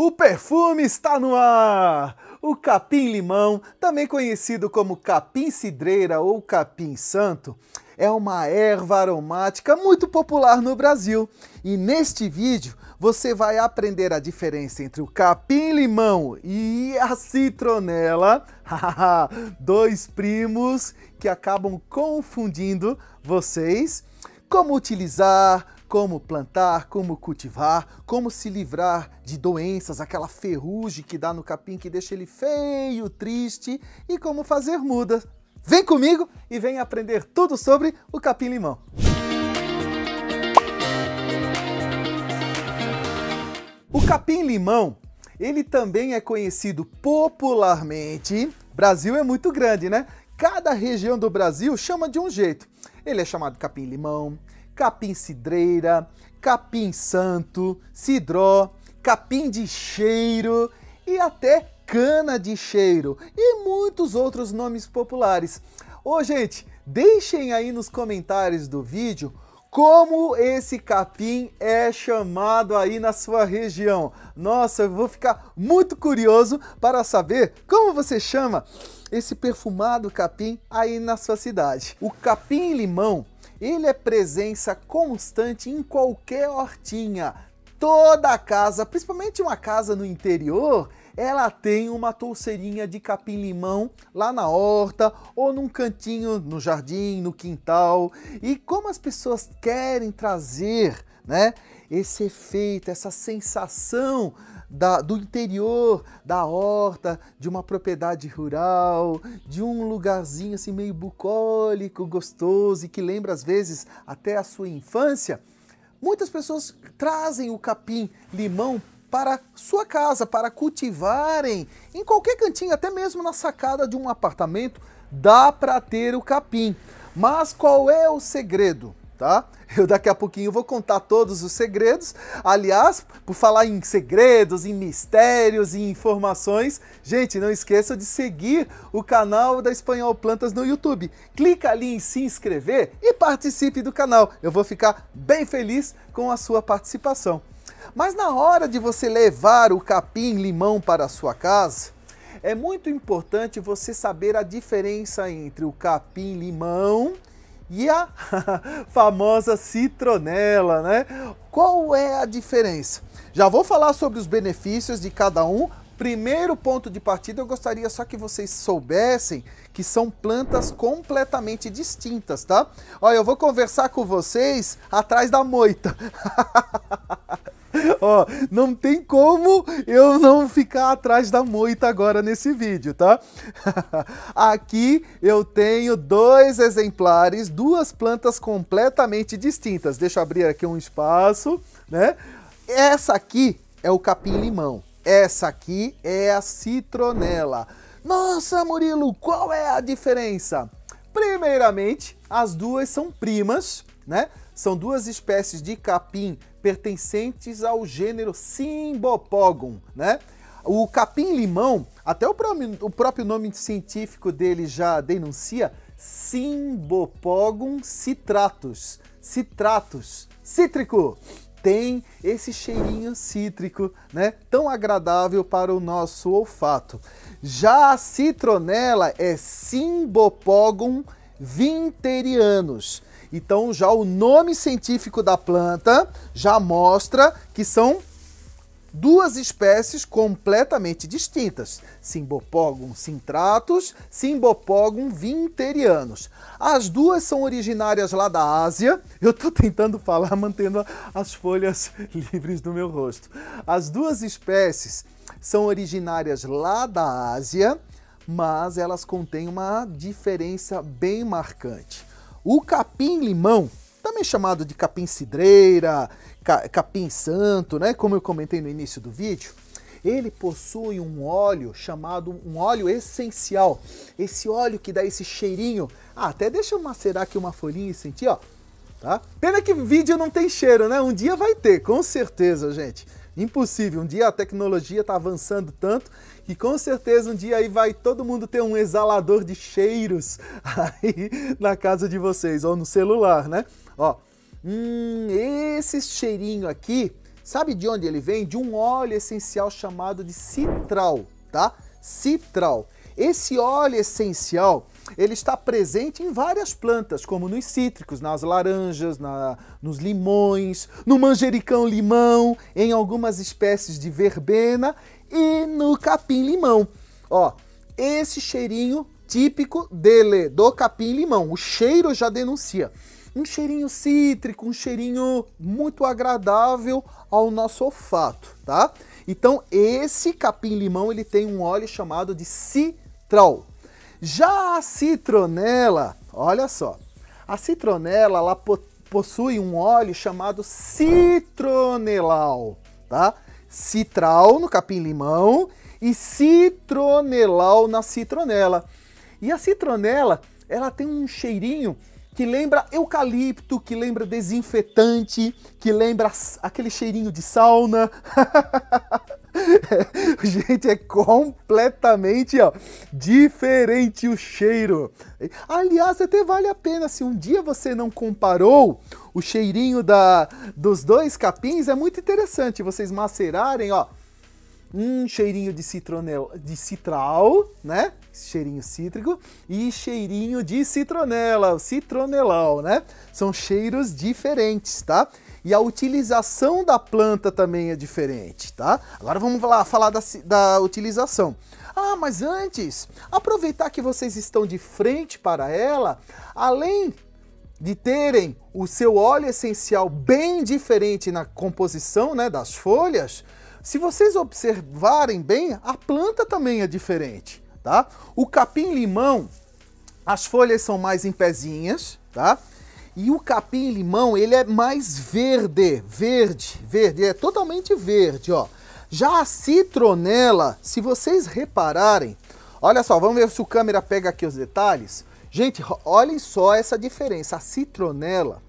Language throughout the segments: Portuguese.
O perfume está no ar! O capim-limão, também conhecido como capim-cidreira ou capim-santo, é uma erva aromática muito popular no Brasil. E neste vídeo você vai aprender a diferença entre o capim-limão e a citronela, dois primos que acabam confundindo vocês, como utilizar, como plantar, como cultivar, como se livrar de doenças, aquela ferrugem que dá no capim que deixa ele feio, triste, e como fazer mudas. Vem comigo e vem aprender tudo sobre o capim-limão. O capim-limão, ele também é conhecido popularmente. Brasil é muito grande, né? Cada região do Brasil chama de um jeito. Ele é chamado capim-limão, capim cidreira, capim santo, cidró, capim de cheiro e até cana de cheiro e muitos outros nomes populares. Ô gente, deixem aí nos comentários do vídeo como esse capim é chamado aí na sua região. Nossa, eu vou ficar muito curioso para saber como você chama esse perfumado capim aí na sua cidade. O capim-limão ele é presença constante em qualquer hortinha. Toda casa, principalmente uma casa no interior, ela tem uma touceirinha de capim-limão lá na horta ou num cantinho no jardim, no quintal. E como as pessoas querem trazer né, esse efeito, essa sensação da, do interior da horta, de uma propriedade rural, de um lugarzinho assim meio bucólico, gostoso e que lembra às vezes até a sua infância, muitas pessoas trazem o capim limão para sua casa, para cultivarem em qualquer cantinho, até mesmo na sacada de um apartamento, dá para ter o capim. Mas qual é o segredo? tá? Eu daqui a pouquinho vou contar todos os segredos. Aliás, por falar em segredos, em mistérios e informações, gente, não esqueça de seguir o canal da Espanhol Plantas no YouTube. Clica ali em se inscrever e participe do canal. Eu vou ficar bem feliz com a sua participação. Mas na hora de você levar o capim limão para a sua casa, é muito importante você saber a diferença entre o capim limão e a famosa citronela, né? Qual é a diferença? Já vou falar sobre os benefícios de cada um. Primeiro ponto de partida, eu gostaria só que vocês soubessem que são plantas completamente distintas, tá? Olha, eu vou conversar com vocês atrás da moita. Ó, não tem como eu não ficar atrás da moita agora nesse vídeo, tá? Aqui eu tenho dois exemplares, duas plantas completamente distintas. Deixa eu abrir aqui um espaço, né? Essa aqui é o capim-limão. Essa aqui é a citronela. Nossa, Murilo, qual é a diferença? Primeiramente, as duas são primas, né? São duas espécies de capim pertencentes ao gênero Cimbopogon, né? O capim-limão, até o próprio, o próprio nome científico dele já denuncia, Cimbopogon citratus, citratus, cítrico. Tem esse cheirinho cítrico, né? Tão agradável para o nosso olfato. Já a citronela é Cimbopogon vinterianus então, já o nome científico da planta já mostra que são duas espécies completamente distintas, Simbopogum cintratus, Simbopogum vinterianus. As duas são originárias lá da Ásia. Eu estou tentando falar mantendo as folhas livres do meu rosto. As duas espécies são originárias lá da Ásia, mas elas contêm uma diferença bem marcante. O capim-limão, também chamado de capim-cidreira, capim-santo, né? Como eu comentei no início do vídeo, ele possui um óleo chamado um óleo essencial. Esse óleo que dá esse cheirinho. Ah, até deixa eu macerar aqui uma folhinha e sentir, ó. Tá? Pena que vídeo não tem cheiro, né? Um dia vai ter, com certeza, gente. Impossível. Um dia a tecnologia está avançando tanto que com certeza um dia aí vai todo mundo ter um exalador de cheiros aí na casa de vocês, ou no celular, né? Ó, hum, esse cheirinho aqui, sabe de onde ele vem? De um óleo essencial chamado de citral, tá? Citral. Esse óleo essencial, ele está presente em várias plantas, como nos cítricos, nas laranjas, na, nos limões, no manjericão limão, em algumas espécies de verbena e no capim-limão. Ó, esse cheirinho típico dele, do capim-limão. O cheiro já denuncia. Um cheirinho cítrico, um cheirinho muito agradável ao nosso olfato, tá? Então, esse capim-limão, ele tem um óleo chamado de citral. Já a citronela, olha só. A citronela, ela possui um óleo chamado citronelal, tá? citral no capim-limão e citronelal na citronela. E a citronela, ela tem um cheirinho que lembra eucalipto, que lembra desinfetante, que lembra aquele cheirinho de sauna. Gente, é completamente ó, diferente o cheiro. Aliás, até vale a pena se um dia você não comparou o cheirinho da, dos dois capins, é muito interessante vocês macerarem, ó, um cheirinho de citronel, de citral, né? Cheirinho cítrico e cheirinho de citronela, citronelão, né? São cheiros diferentes, tá? e a utilização da planta também é diferente, tá? Agora vamos lá falar da, da utilização. Ah, mas antes, aproveitar que vocês estão de frente para ela, além de terem o seu óleo essencial bem diferente na composição né, das folhas, se vocês observarem bem, a planta também é diferente, tá? O capim-limão, as folhas são mais em pezinhas, tá? E o capim-limão, ele é mais verde, verde, verde, é totalmente verde, ó. Já a citronela, se vocês repararem, olha só, vamos ver se o câmera pega aqui os detalhes. Gente, olhem só essa diferença, a citronela,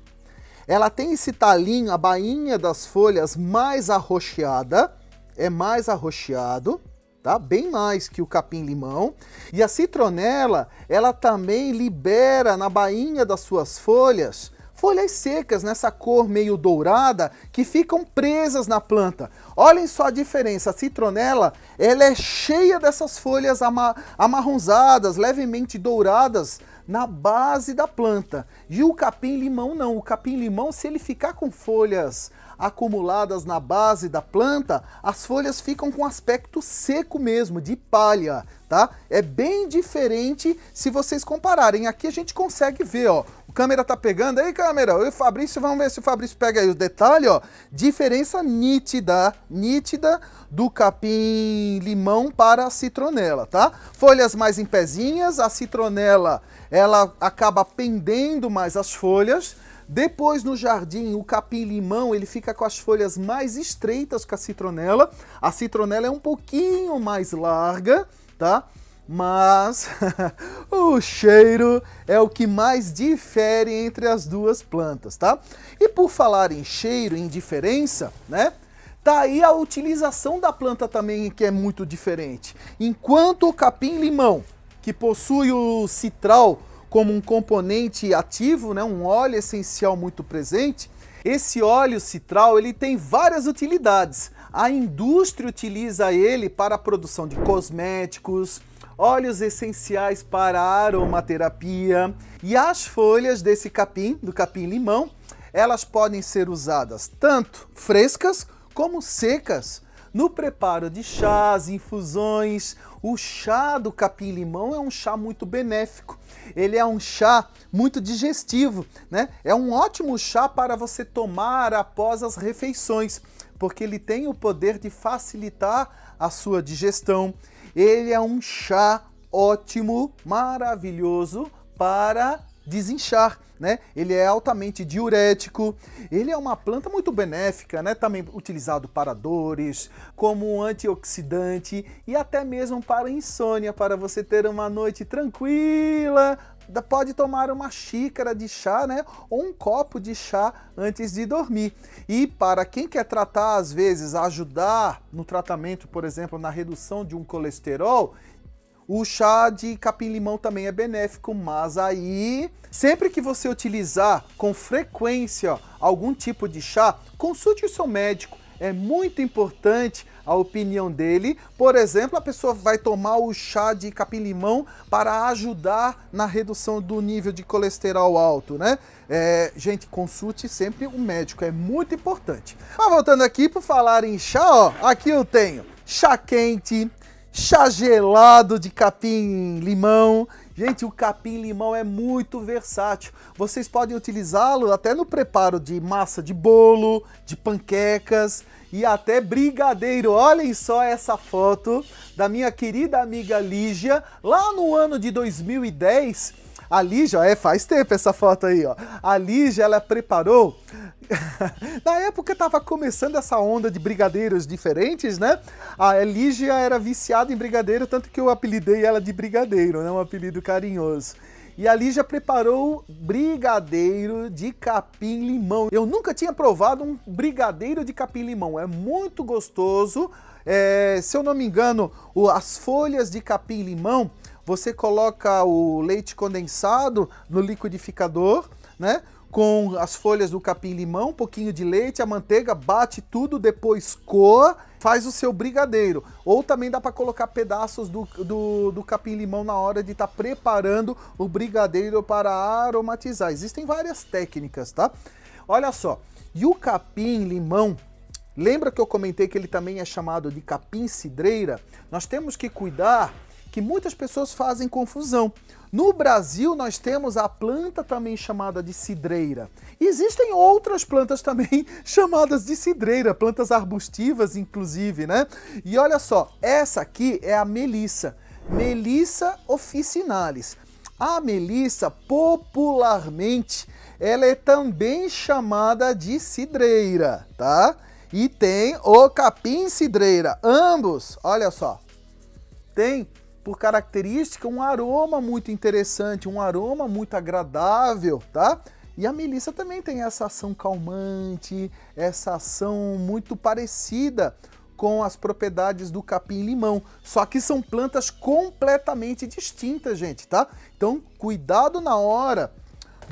ela tem esse talinho, a bainha das folhas mais arroxeada, é mais arroxeado, tá? Bem mais que o capim-limão. E a citronela, ela também libera na bainha das suas folhas folhas secas nessa cor meio dourada que ficam presas na planta. Olhem só a diferença, a citronela, ela é cheia dessas folhas ama amarronzadas, levemente douradas na base da planta. E o capim-limão não, o capim-limão se ele ficar com folhas acumuladas na base da planta, as folhas ficam com aspecto seco mesmo, de palha, tá? É bem diferente se vocês compararem. Aqui a gente consegue ver, ó, o câmera tá pegando aí, câmera? Eu e o Fabrício, vamos ver se o Fabrício pega aí o detalhe, ó. Diferença nítida, nítida do capim limão para a citronela, tá? Folhas mais em pezinhas, a citronela, ela acaba pendendo mais as folhas, depois no jardim, o capim-limão, ele fica com as folhas mais estreitas que a citronela. A citronela é um pouquinho mais larga, tá? Mas o cheiro é o que mais difere entre as duas plantas, tá? E por falar em cheiro, em diferença, né? Tá aí a utilização da planta também que é muito diferente. Enquanto o capim-limão, que possui o citral como um componente ativo, né, um óleo essencial muito presente, esse óleo citral ele tem várias utilidades. A indústria utiliza ele para a produção de cosméticos, óleos essenciais para aromaterapia e as folhas desse capim, do capim-limão, elas podem ser usadas tanto frescas como secas no preparo de chás, infusões. O chá do capim-limão é um chá muito benéfico ele é um chá muito digestivo, né? É um ótimo chá para você tomar após as refeições, porque ele tem o poder de facilitar a sua digestão. Ele é um chá ótimo, maravilhoso para desinchar, né? Ele é altamente diurético, ele é uma planta muito benéfica, né? Também utilizado para dores, como antioxidante e até mesmo para insônia, para você ter uma noite tranquila, pode tomar uma xícara de chá, né, ou um copo de chá antes de dormir. E para quem quer tratar, às vezes, ajudar no tratamento, por exemplo, na redução de um colesterol, o chá de capim-limão também é benéfico, mas aí, sempre que você utilizar com frequência algum tipo de chá, consulte o seu médico. É muito importante a opinião dele. Por exemplo, a pessoa vai tomar o chá de capim-limão para ajudar na redução do nível de colesterol alto, né? É, gente, consulte sempre um médico, é muito importante. Mas voltando aqui para falar em chá, ó, aqui eu tenho chá quente, chá gelado de capim-limão. Gente, o capim-limão é muito versátil. Vocês podem utilizá-lo até no preparo de massa de bolo, de panquecas e até brigadeiro. Olhem só essa foto da minha querida amiga Lígia, lá no ano de 2010 a Lígia, é, faz tempo essa foto aí, ó. A Lígia, ela preparou. Na época tava começando essa onda de brigadeiros diferentes, né? A Lígia era viciada em brigadeiro, tanto que eu apelidei ela de brigadeiro, né? Um apelido carinhoso. E a Lígia preparou brigadeiro de capim-limão. Eu nunca tinha provado um brigadeiro de capim-limão. É muito gostoso. É, se eu não me engano, as folhas de capim-limão, você coloca o leite condensado no liquidificador, né? Com as folhas do capim-limão, um pouquinho de leite, a manteiga, bate tudo, depois coa, faz o seu brigadeiro. Ou também dá para colocar pedaços do, do, do capim-limão na hora de estar tá preparando o brigadeiro para aromatizar. Existem várias técnicas, tá? Olha só, e o capim-limão, lembra que eu comentei que ele também é chamado de capim-cidreira? Nós temos que cuidar que muitas pessoas fazem confusão. No Brasil, nós temos a planta também chamada de cidreira. Existem outras plantas também chamadas de cidreira, plantas arbustivas, inclusive, né? E olha só, essa aqui é a melissa, Melissa officinalis. A melissa, popularmente, ela é também chamada de cidreira, tá? E tem o capim cidreira, ambos, olha só, tem por característica, um aroma muito interessante, um aroma muito agradável, tá? E a melissa também tem essa ação calmante, essa ação muito parecida com as propriedades do capim-limão. Só que são plantas completamente distintas, gente, tá? Então, cuidado na hora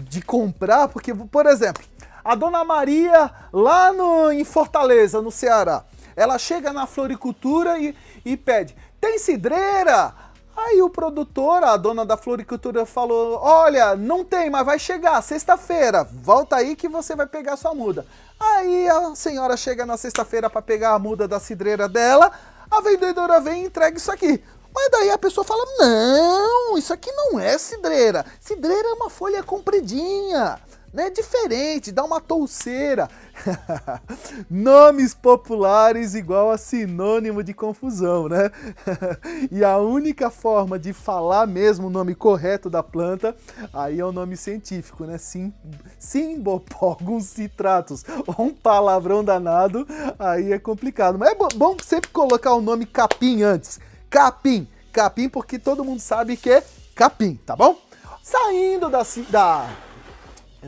de comprar, porque, por exemplo, a Dona Maria, lá no, em Fortaleza, no Ceará, ela chega na floricultura e, e pede, tem cidreira? Aí o produtor, a dona da floricultura, falou: Olha, não tem, mas vai chegar sexta-feira. Volta aí que você vai pegar sua muda. Aí a senhora chega na sexta-feira para pegar a muda da cidreira dela. A vendedora vem e entrega isso aqui. Mas daí a pessoa fala: Não, isso aqui não é cidreira. Cidreira é uma folha compridinha, né? Diferente, dá uma touceira. Nomes populares igual a sinônimo de confusão, né? e a única forma de falar mesmo o nome correto da planta, aí é o um nome científico, né? Sim, simbopogon citratus, ou um palavrão danado, aí é complicado. Mas é bom, bom sempre colocar o nome capim antes. Capim, capim porque todo mundo sabe que é capim, tá bom? Saindo da, da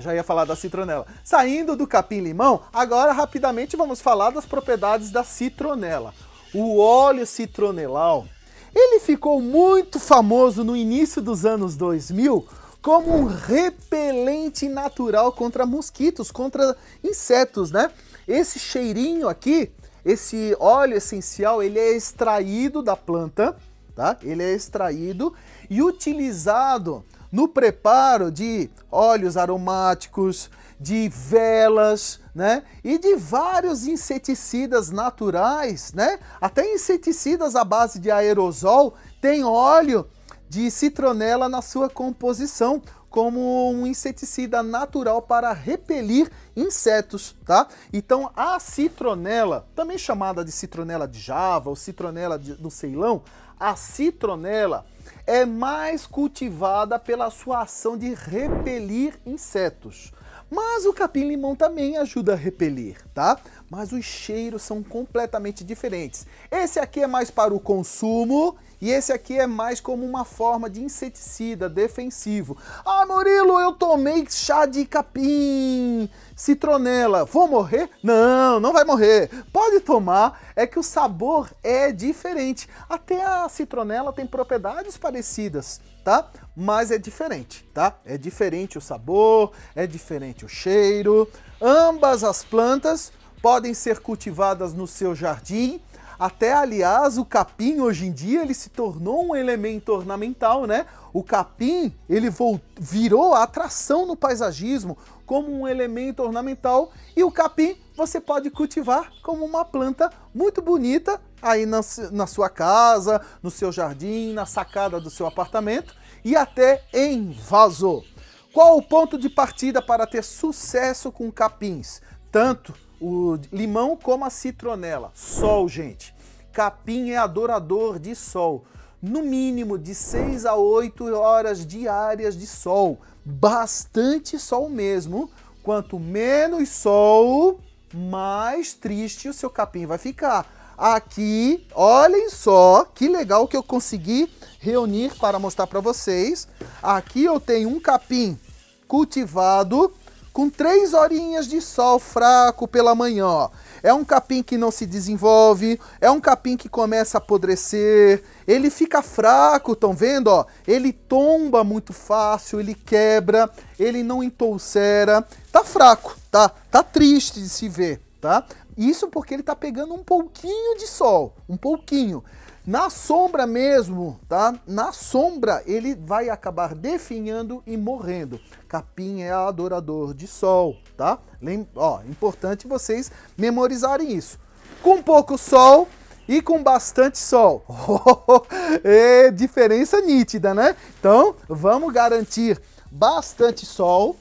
já ia falar da citronela. Saindo do capim-limão, agora rapidamente vamos falar das propriedades da citronela. O óleo citronelal, ele ficou muito famoso no início dos anos 2000 como um repelente natural contra mosquitos, contra insetos, né? Esse cheirinho aqui, esse óleo essencial, ele é extraído da planta, tá? Ele é extraído e utilizado no preparo de óleos aromáticos, de velas, né? E de vários inseticidas naturais, né? Até inseticidas à base de aerosol tem óleo de citronela na sua composição como um inseticida natural para repelir insetos, tá? Então a citronela, também chamada de citronela de Java ou citronela de, do Ceilão, a citronela é mais cultivada pela sua ação de repelir insetos. Mas o capim-limão também ajuda a repelir, tá? mas os cheiros são completamente diferentes. Esse aqui é mais para o consumo e esse aqui é mais como uma forma de inseticida defensivo. Ah, Murilo, eu tomei chá de capim, citronela, vou morrer? Não, não vai morrer. Pode tomar, é que o sabor é diferente. Até a citronela tem propriedades parecidas, tá? Mas é diferente, tá? É diferente o sabor, é diferente o cheiro. Ambas as plantas podem ser cultivadas no seu jardim. Até, aliás, o capim hoje em dia ele se tornou um elemento ornamental, né? O capim ele virou a atração no paisagismo como um elemento ornamental e o capim você pode cultivar como uma planta muito bonita aí na, na sua casa, no seu jardim, na sacada do seu apartamento e até em vaso. Qual o ponto de partida para ter sucesso com capins? Tanto o limão como a citronela. Sol, gente. Capim é adorador de sol. No mínimo de 6 a 8 horas diárias de sol. Bastante sol mesmo. Quanto menos sol, mais triste o seu capim vai ficar aqui, olhem só que legal que eu consegui reunir para mostrar para vocês. Aqui eu tenho um capim cultivado com três horinhas de sol fraco pela manhã. Ó. É um capim que não se desenvolve, é um capim que começa a apodrecer, ele fica fraco, estão vendo? Ó? Ele tomba muito fácil, ele quebra, ele não entolcera, tá fraco, tá? Tá triste de se ver, tá? Isso porque ele tá pegando um pouquinho de sol, um pouquinho. Na sombra mesmo, tá? Na sombra ele vai acabar definhando e morrendo. Capim é adorador de sol, tá? Lem ó, importante vocês memorizarem isso. Com pouco sol e com bastante sol. é diferença nítida, né? Então, vamos garantir bastante sol,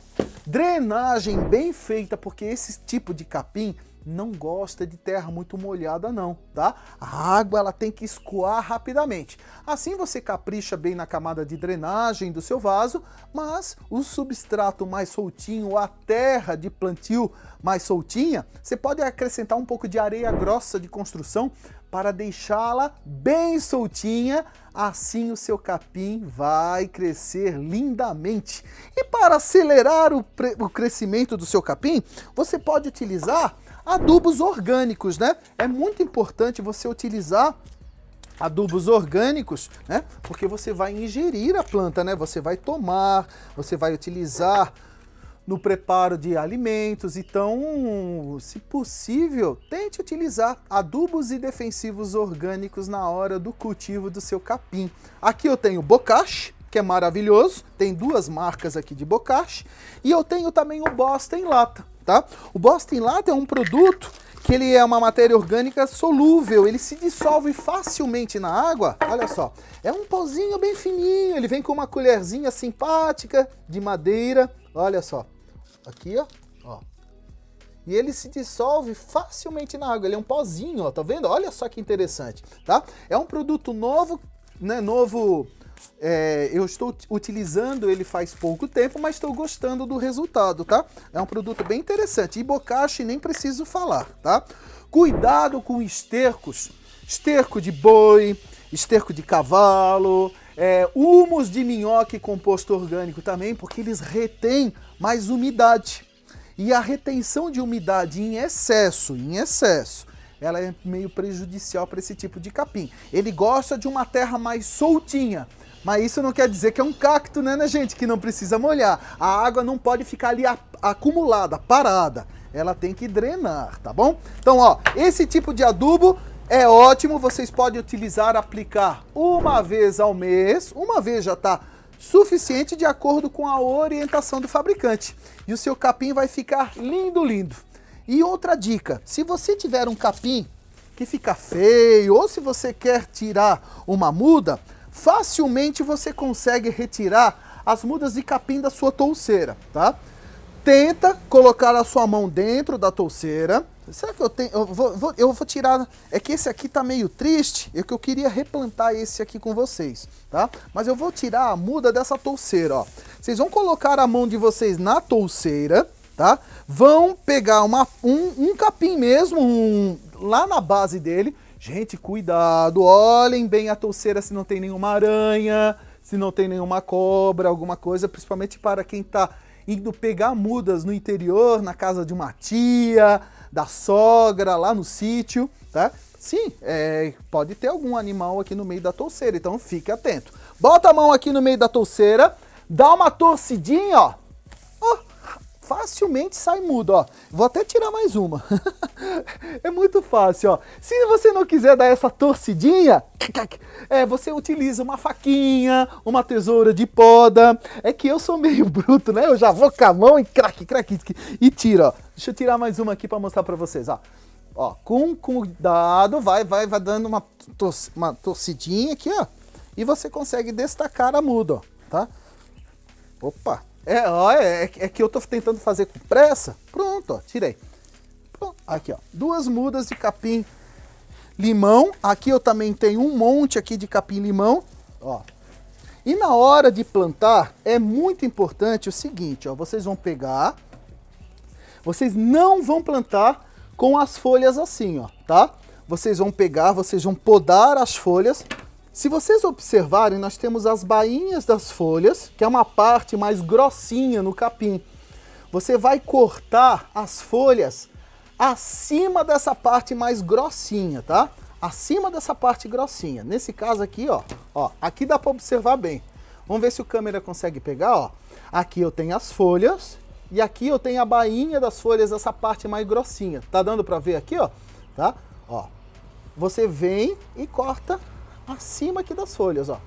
drenagem bem feita, porque esse tipo de capim não gosta de terra muito molhada não, tá? A água ela tem que escoar rapidamente. Assim você capricha bem na camada de drenagem do seu vaso, mas o substrato mais soltinho, a terra de plantio mais soltinha, você pode acrescentar um pouco de areia grossa de construção para deixá-la bem soltinha, assim o seu capim vai crescer lindamente. E para acelerar o, o, crescimento do seu capim, você pode utilizar adubos orgânicos, né? É muito importante você utilizar adubos orgânicos, né? Porque você vai ingerir a planta, né? Você vai tomar, você vai utilizar no preparo de alimentos. Então, se possível, tente utilizar adubos e defensivos orgânicos na hora do cultivo do seu capim. Aqui eu tenho bocache, que é maravilhoso, tem duas marcas aqui de bocache, e eu tenho também o bosta em lata tá? O Boston Latte é um produto que ele é uma matéria orgânica solúvel, ele se dissolve facilmente na água. Olha só, é um pozinho bem fininho, ele vem com uma colherzinha simpática de madeira. Olha só, aqui ó, ó. E ele se dissolve facilmente na água, ele é um pozinho, ó, tá vendo? Olha só que interessante, tá? É um produto novo, né, novo é, eu estou utilizando ele faz pouco tempo, mas estou gostando do resultado, tá? É um produto bem interessante. e Ibokashi nem preciso falar, tá? Cuidado com estercos. Esterco de boi, esterco de cavalo, é, humus de minhoca e composto orgânico também, porque eles retêm mais umidade. E a retenção de umidade em excesso, em excesso, ela é meio prejudicial para esse tipo de capim. Ele gosta de uma terra mais soltinha, mas isso não quer dizer que é um cacto, né, né, gente? Que não precisa molhar. A água não pode ficar ali acumulada, parada. Ela tem que drenar, tá bom? Então, ó, esse tipo de adubo é ótimo. Vocês podem utilizar, aplicar uma vez ao mês. Uma vez já tá suficiente de acordo com a orientação do fabricante. E o seu capim vai ficar lindo, lindo. E outra dica, se você tiver um capim que fica feio ou se você quer tirar uma muda, facilmente você consegue retirar as mudas de capim da sua touceira, tá? Tenta colocar a sua mão dentro da touceira. Será que eu tenho? Eu vou, vou, eu vou tirar. É que esse aqui tá meio triste. É que eu queria replantar esse aqui com vocês, tá? Mas eu vou tirar a muda dessa touceira, ó. Vocês vão colocar a mão de vocês na touceira, tá? Vão pegar uma, um, um capim mesmo, um, lá na base dele Gente, cuidado, olhem bem a touceira se não tem nenhuma aranha, se não tem nenhuma cobra, alguma coisa, principalmente para quem está indo pegar mudas no interior, na casa de uma tia, da sogra, lá no sítio, tá? Sim, é, pode ter algum animal aqui no meio da touceira, então fique atento. Bota a mão aqui no meio da touceira, dá uma torcidinha, ó, facilmente sai mudo, ó. Vou até tirar mais uma. é muito fácil, ó. Se você não quiser dar essa torcidinha, é, você utiliza uma faquinha, uma tesoura de poda. É que eu sou meio bruto, né? Eu já vou com a mão e craque, craque, e tira, ó. Deixa eu tirar mais uma aqui para mostrar para vocês, ó. Ó, com cuidado, vai, vai, vai dando uma, uma torcidinha aqui, ó. E você consegue destacar a muda, ó, tá? Opa, é, ó, é, é que eu tô tentando fazer com pressa. Pronto, ó, tirei. Pronto, aqui, ó. Duas mudas de capim limão. Aqui eu também tenho um monte aqui de capim limão, ó. E na hora de plantar é muito importante o seguinte, ó, vocês vão pegar, vocês não vão plantar com as folhas assim, ó, tá? Vocês vão pegar, vocês vão podar as folhas se vocês observarem, nós temos as bainhas das folhas, que é uma parte mais grossinha no capim. Você vai cortar as folhas acima dessa parte mais grossinha, tá? Acima dessa parte grossinha. Nesse caso aqui, ó, ó, aqui dá para observar bem. Vamos ver se o câmera consegue pegar, ó. Aqui eu tenho as folhas e aqui eu tenho a bainha das folhas, essa parte mais grossinha. Tá dando para ver aqui, ó? Tá? Ó. Você vem e corta acima aqui das folhas, ó.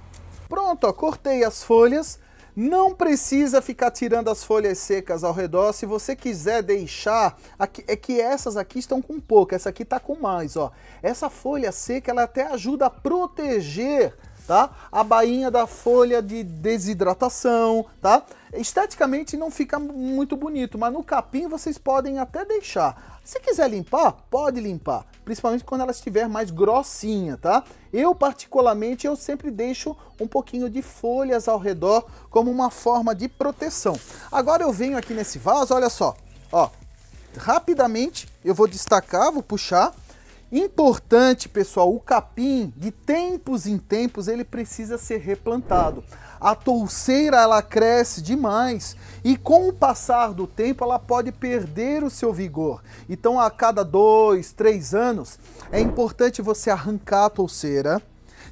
Pronto, ó, cortei as folhas. Não precisa ficar tirando as folhas secas ao redor. Se você quiser deixar, aqui, é que essas aqui estão com pouco, essa aqui tá com mais, ó. Essa folha seca, ela até ajuda a proteger tá? A bainha da folha de desidratação, tá? Esteticamente não fica muito bonito, mas no capim vocês podem até deixar. Se quiser limpar, pode limpar, principalmente quando ela estiver mais grossinha, tá? Eu particularmente eu sempre deixo um pouquinho de folhas ao redor como uma forma de proteção. Agora eu venho aqui nesse vaso, olha só, ó, rapidamente eu vou destacar, vou puxar Importante, pessoal, o capim, de tempos em tempos, ele precisa ser replantado. A touceira, ela cresce demais e com o passar do tempo, ela pode perder o seu vigor. Então, a cada dois, três anos, é importante você arrancar a touceira,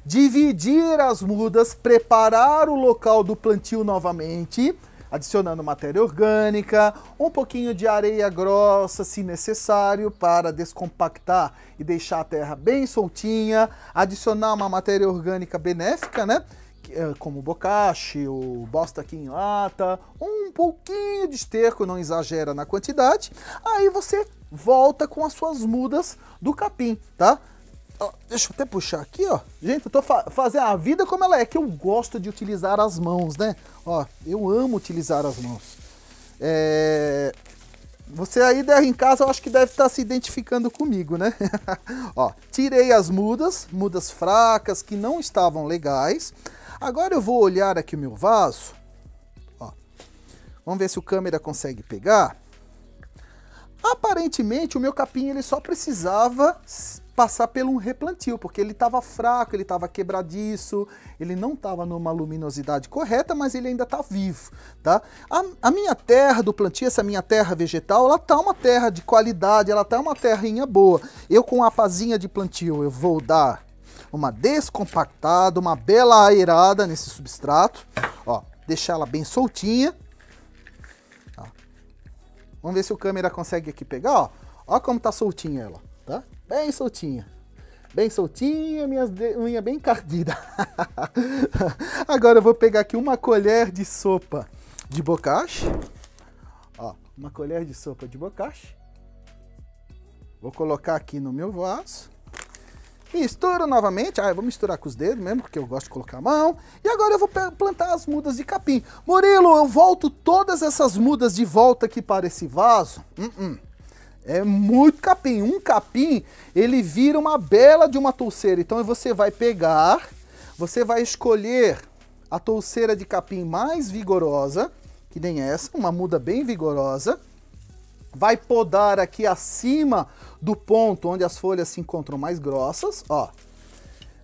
dividir as mudas, preparar o local do plantio novamente, adicionando matéria orgânica, um pouquinho de areia grossa, se necessário, para descompactar e deixar a terra bem soltinha, adicionar uma matéria orgânica benéfica, né? Eh, como bocache, o bosta aqui em lata, um pouquinho de esterco, não exagera na quantidade. Aí você volta com as suas mudas do capim, tá? Ó, deixa eu até puxar aqui, ó. Gente, eu tô fa fazendo a vida como ela é, que eu gosto de utilizar as mãos, né? Ó, eu amo utilizar as mãos. É... Você aí der em casa, eu acho que deve estar tá se identificando comigo, né? ó, tirei as mudas, mudas fracas, que não estavam legais. Agora eu vou olhar aqui o meu vaso. Ó, vamos ver se o câmera consegue pegar. Aparentemente, o meu capim ele só precisava passar pelo um replantio, porque ele estava fraco, ele estava quebradiço, ele não estava numa luminosidade correta, mas ele ainda está vivo, tá? A, a, minha terra do plantio, essa minha terra vegetal, ela tá uma terra de qualidade, ela tá uma terrinha boa. Eu com a pazinha de plantio, eu vou dar uma descompactada, uma bela aerada nesse substrato, ó, deixar ela bem soltinha. Ó. Vamos ver se o câmera consegue aqui pegar, ó. Ó como tá soltinha ela bem soltinha. Bem soltinha, minhas unhas unha bem cardida. Agora eu vou pegar aqui uma colher de sopa de bocache. Ó, uma colher de sopa de bocache. Vou colocar aqui no meu vaso. Misturo novamente. Ah, eu vou misturar com os dedos mesmo, porque eu gosto de colocar a mão. E agora eu vou plantar as mudas de capim. Murilo, eu volto todas essas mudas de volta aqui para esse vaso? Uh -uh. É muito capim. Um capim, ele vira uma bela de uma touceira. Então você vai pegar, você vai escolher a touceira de capim mais vigorosa, que nem essa, uma muda bem vigorosa. Vai podar aqui acima do ponto onde as folhas se encontram mais grossas, ó.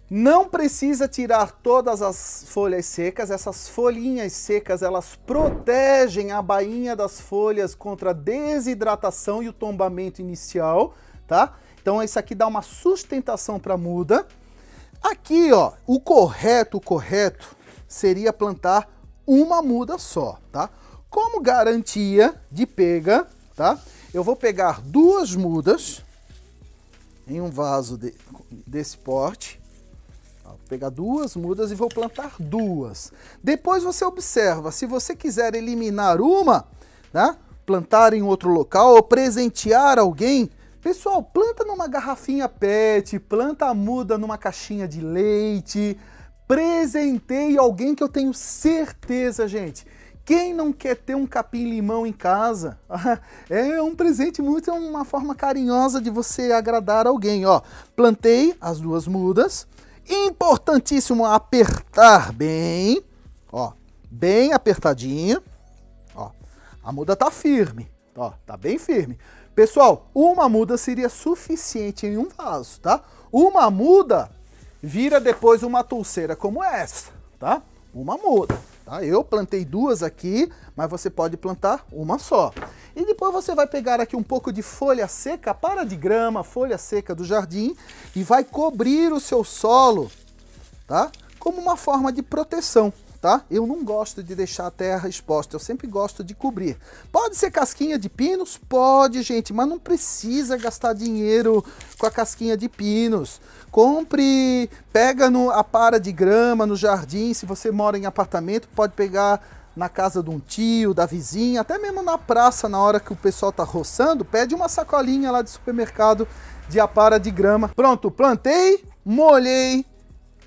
Não precisa tirar todas as folhas secas, essas folhinhas secas elas protegem a bainha das folhas contra a desidratação e o tombamento inicial, tá? Então isso aqui dá uma sustentação para a muda. Aqui, ó, o correto, o correto seria plantar uma muda só, tá? Como garantia de pega, tá? Eu vou pegar duas mudas em um vaso de, desse porte, Vou pegar duas mudas e vou plantar duas. Depois você observa, se você quiser eliminar uma, né? plantar em outro local ou presentear alguém, pessoal, planta numa garrafinha PET, planta a muda numa caixinha de leite, Presentei alguém que eu tenho certeza, gente, quem não quer ter um capim-limão em casa? É um presente muito, é uma forma carinhosa de você agradar alguém. Ó, plantei as duas mudas, Importantíssimo apertar bem, ó, bem apertadinha, ó. A muda tá firme, ó, tá bem firme. Pessoal, uma muda seria suficiente em um vaso, tá? Uma muda vira depois uma touceira como essa, tá? Uma muda. Tá? Eu plantei duas aqui, mas você pode plantar uma só. E depois você vai pegar aqui um pouco de folha seca, para de grama, folha seca do jardim, e vai cobrir o seu solo, tá? Como uma forma de proteção tá? Eu não gosto de deixar a terra exposta, eu sempre gosto de cobrir. Pode ser casquinha de pinos? Pode, gente, mas não precisa gastar dinheiro com a casquinha de pinos. Compre, pega no, a para de grama no jardim, se você mora em apartamento, pode pegar na casa de um tio, da vizinha, até mesmo na praça, na hora que o pessoal tá roçando, pede uma sacolinha lá de supermercado de para de grama. Pronto, plantei, molhei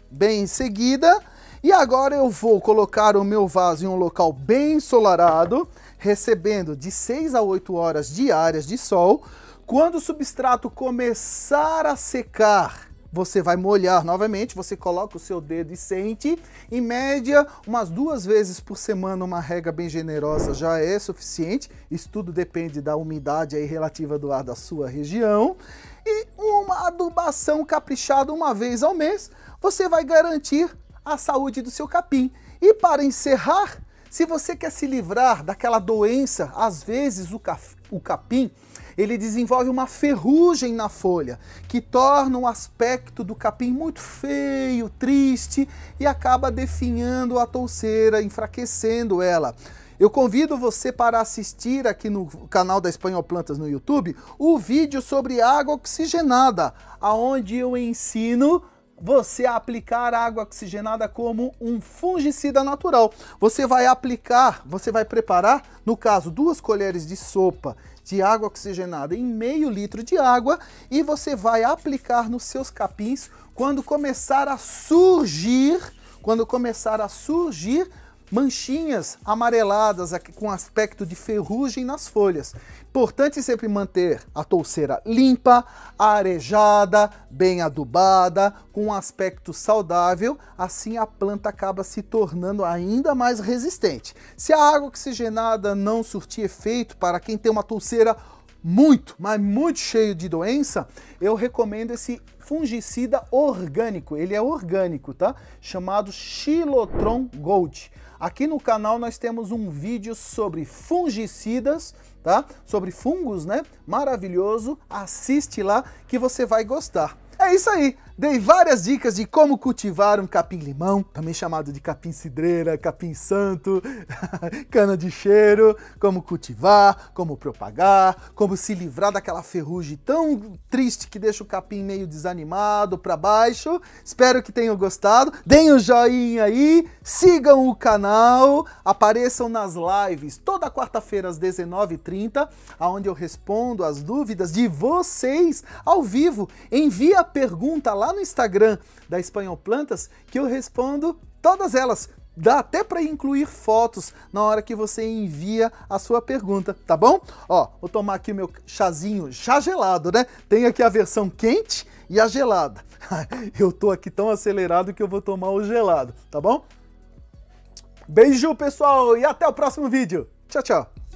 bem em seguida e agora eu vou colocar o meu vaso em um local bem ensolarado, recebendo de 6 a 8 horas diárias de sol. Quando o substrato começar a secar, você vai molhar novamente, você coloca o seu dedo e sente. Em média, umas duas vezes por semana, uma rega bem generosa já é suficiente. Isso tudo depende da umidade aí relativa do ar da sua região. E uma adubação caprichada uma vez ao mês, você vai garantir a saúde do seu capim. E para encerrar, se você quer se livrar daquela doença, às vezes o, o capim ele desenvolve uma ferrugem na folha, que torna o aspecto do capim muito feio, triste e acaba definhando a touceira, enfraquecendo ela. Eu convido você para assistir aqui no canal da Espanhol Plantas no YouTube o vídeo sobre água oxigenada, aonde eu ensino você aplicar água oxigenada como um fungicida natural. Você vai aplicar, você vai preparar, no caso, duas colheres de sopa de água oxigenada em meio litro de água e você vai aplicar nos seus capins quando começar a surgir, quando começar a surgir manchinhas amareladas aqui com aspecto de ferrugem nas folhas. Importante sempre manter a touceira limpa, arejada, bem adubada, com um aspecto saudável, assim a planta acaba se tornando ainda mais resistente. Se a água oxigenada não surtir efeito para quem tem uma touceira muito, mas muito cheio de doença, eu recomendo esse fungicida orgânico. Ele é orgânico, tá? Chamado Xilotron Gold. Aqui no canal nós temos um vídeo sobre fungicidas, tá? Sobre fungos, né? Maravilhoso, assiste lá que você vai gostar. É isso aí. Dei várias dicas de como cultivar um capim-limão, também chamado de capim-cidreira, capim-santo, cana-de-cheiro, como cultivar, como propagar, como se livrar daquela ferrugem tão triste que deixa o capim meio desanimado para baixo. Espero que tenham gostado. Deem um joinha aí, sigam o canal, apareçam nas lives toda quarta-feira às 19h30, onde eu respondo as dúvidas de vocês ao vivo. Envia pergunta lá no Instagram da Espanhol Plantas que eu respondo todas elas. Dá até para incluir fotos na hora que você envia a sua pergunta, tá bom? Ó, vou tomar aqui o meu chazinho já gelado, né? Tem aqui a versão quente e a gelada. eu tô aqui tão acelerado que eu vou tomar o gelado, tá bom? Beijo, pessoal, e até o próximo vídeo. Tchau, tchau.